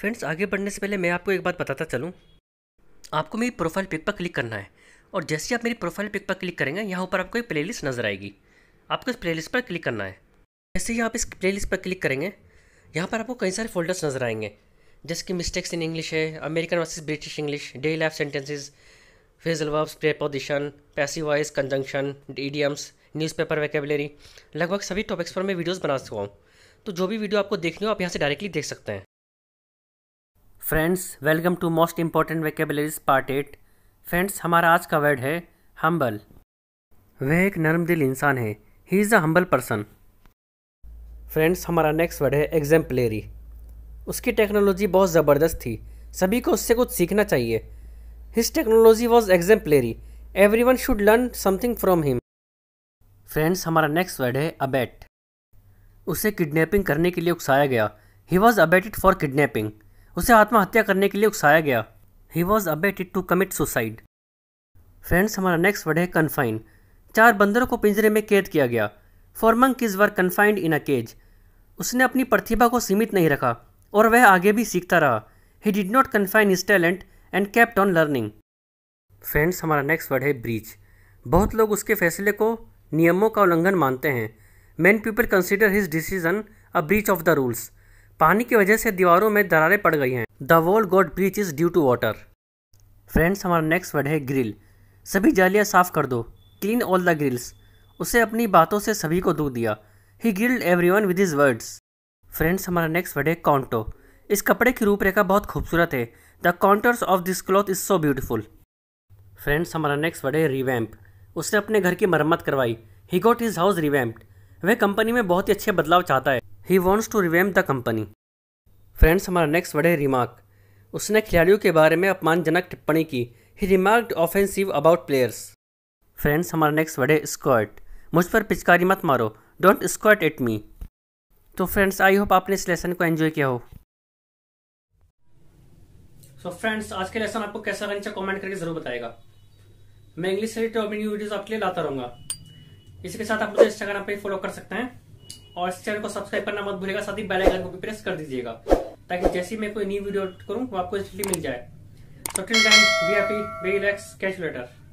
friends आगे बढ़ने से पहले मैं आपको एक बात बताता चलूँ आपको मेरी प्रोफाइल पिक पर क्लिक करना है और जैसे आप मेरी प्रोफाइल पिक पर क्लिक करेंगे यहाँ ऊपर आपको एक प्लेलिस्ट नज़र आएगी आपको इस प्लेलिस्ट पर क्लिक करना है जैसे ही आप इस प्लेलिस्ट पर क्लिक करेंगे यहाँ पर आपको कई सारे फोल्डर्स नज़र आएंगे जैसे कि मिस्टेक्स इन इंग्लिश है American versus British English daily life sentences phrasal verbs preposition passivise conjunction idioms newspaper vocabulary लगभग सभी टॉपिक्स पर मैं वीडियोस बना चुका हूँ तो जो भी वीडियो आपको देखनी हो आप यहाँ से डायरेक्टली देख सकते हैं friends welcome to most important vocabularies part eight friends हमारा आज का वर्ड है हम्बल वह एक नरम दिल इंसान है he is a humble person friends हमारा नेक्स्ट वर्ड है एग्जाम्पलेरी उसकी टेक्नोलॉजी बहुत ज़बरदस्त थी सभी को उससे कुछ सीखना चाहिए his technology was exemplary every one should learn something from him friends हमारा नेक्स्ट वर्ड है अबेट उसे किडनैपिंग करने के लिए उकसाया गया he was abetted for kidnapping उसे आत्महत्या करने के लिए उकसाया गया he was abetted to commit suicide friends हमारा नेक्स्ट वर्ड है कन्फाइन चार बंदरों को पिंजरे में कैद किया गया four monkeys is were confined in a cage उसने अपनी प्रतिभा को सीमित नहीं रखा और वह आगे भी सीखता रहा he did not confine his talent and kept on learning friends हमारा नेक्स्ट वर्ड है ब्रीच बहुत लोग उसके फैसले को नियमों का उल्लंघन मानते हैं many people consider his decision a breach of the rules पानी की वजह से दीवारों में दरारें पड़ गई हैं the wall got breach is due to water friends हमारा नेक्स्ट वर्ड है ग्रिल सभी जालियाँ साफ़ कर दो क्लीन ऑल द ग्रिल्स उसे अपनी बातों से सभी को दूध दिया he grilled every one with his words friends हमारा नेक्स्ट वर्ड है कॉन्टो इस कपड़े की रूपरेखा बहुत खूबसूरत है the contours of this cloth is so beautiful friends हमारा नेक्स्ट वर्ड है रिवैम्प उसने अपने घर की मरम्मत करवाई he got his house revamped वह कंपनी में बहुत ही अच्छे बदलाव चाहता है he wants to revamp the company friends हमारा नेक्स्ट वर्ड है रिमार्क उसने खिलाड़ियों के बारे में अपमानजनक टिप्पणी की he remarked offensive about players friends हमारा नेक्स्ट वर्ड है स्क्वाट मुझ पर पिचकारी मत मारो डोंट स्क्वाट एट मी तो फ्रेंड्स आई होप आपने इस लेसन को एंजॉय किया हो सो so फ्रेंड्स आज के लेसन आपको कैसा लगे कमेंट करके जरूर बताएगा मैं इंग्लिश से रिलेटेड न्यू वीडियोस आपके लिए लाता रहूंगा इसी के साथ आप मुझे इंस्टाग्राम पे फॉलो कर सकते हैं और इस चैनल को सब्सक्राइब करना मत भूलेगा साथ ही बेल आइकन को भी प्रेस कर दीजिएगा ताकि जैसे मैं कोई न्यू वीडियो करूँ वो आपको मिल जाए सो टाइम हैप्पी रिलैक्स